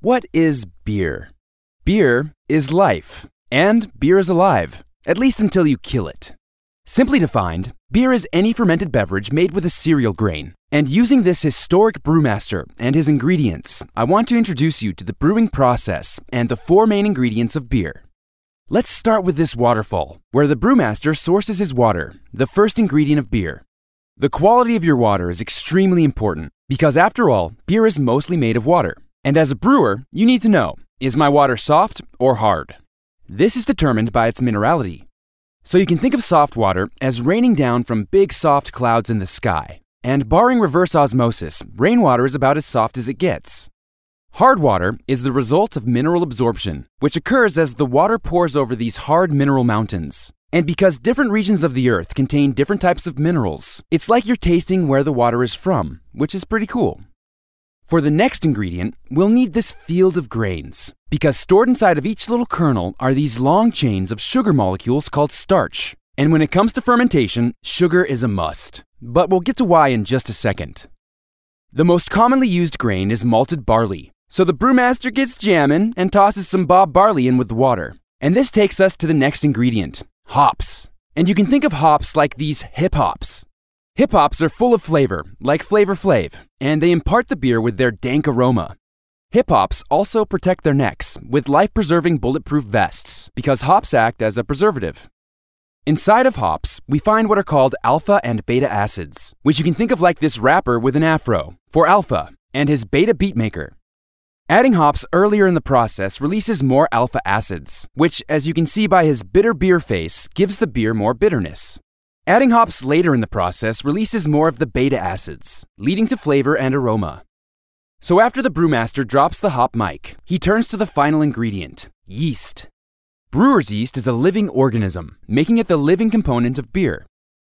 What is beer? Beer is life, and beer is alive, at least until you kill it. Simply defined, beer is any fermented beverage made with a cereal grain. And using this historic brewmaster and his ingredients, I want to introduce you to the brewing process and the four main ingredients of beer. Let's start with this waterfall, where the brewmaster sources his water, the first ingredient of beer. The quality of your water is extremely important because, after all, beer is mostly made of water. And as a brewer, you need to know is my water soft or hard? This is determined by its minerality. So you can think of soft water as raining down from big soft clouds in the sky. And barring reverse osmosis, rainwater is about as soft as it gets. Hard water is the result of mineral absorption, which occurs as the water pours over these hard mineral mountains. And because different regions of the earth contain different types of minerals, it's like you're tasting where the water is from, which is pretty cool. For the next ingredient, we'll need this field of grains, because stored inside of each little kernel are these long chains of sugar molecules called starch. And when it comes to fermentation, sugar is a must. But we'll get to why in just a second. The most commonly used grain is malted barley, so the brewmaster gets jammin' and tosses some bob barley in with the water. And this takes us to the next ingredient, hops. And you can think of hops like these hip hops. Hip hops are full of flavor, like Flavor Flav, and they impart the beer with their dank aroma. Hip hops also protect their necks with life preserving bulletproof vests because hops act as a preservative. Inside of hops, we find what are called alpha and beta acids, which you can think of like this rapper with an afro, for alpha, and his beta beatmaker. Adding hops earlier in the process releases more alpha acids, which, as you can see by his bitter beer face, gives the beer more bitterness. Adding hops later in the process releases more of the beta acids, leading to flavor and aroma. So after the brewmaster drops the hop mic, he turns to the final ingredient, yeast. Brewer's yeast is a living organism, making it the living component of beer.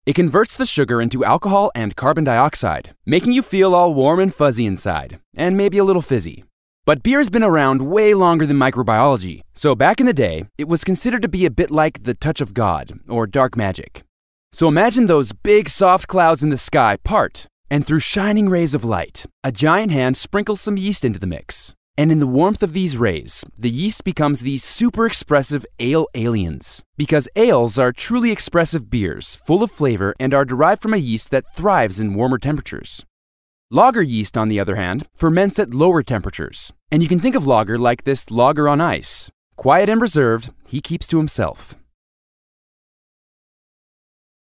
It converts the sugar into alcohol and carbon dioxide, making you feel all warm and fuzzy inside, and maybe a little fizzy. But beer's been around way longer than microbiology, so back in the day, it was considered to be a bit like the touch of God, or dark magic. So imagine those big soft clouds in the sky part, and through shining rays of light, a giant hand sprinkles some yeast into the mix. And in the warmth of these rays, the yeast becomes these super expressive ale aliens. Because ales are truly expressive beers, full of flavor, and are derived from a yeast that thrives in warmer temperatures. Lager yeast, on the other hand, ferments at lower temperatures. And you can think of lager like this lager on ice. Quiet and reserved, he keeps to himself.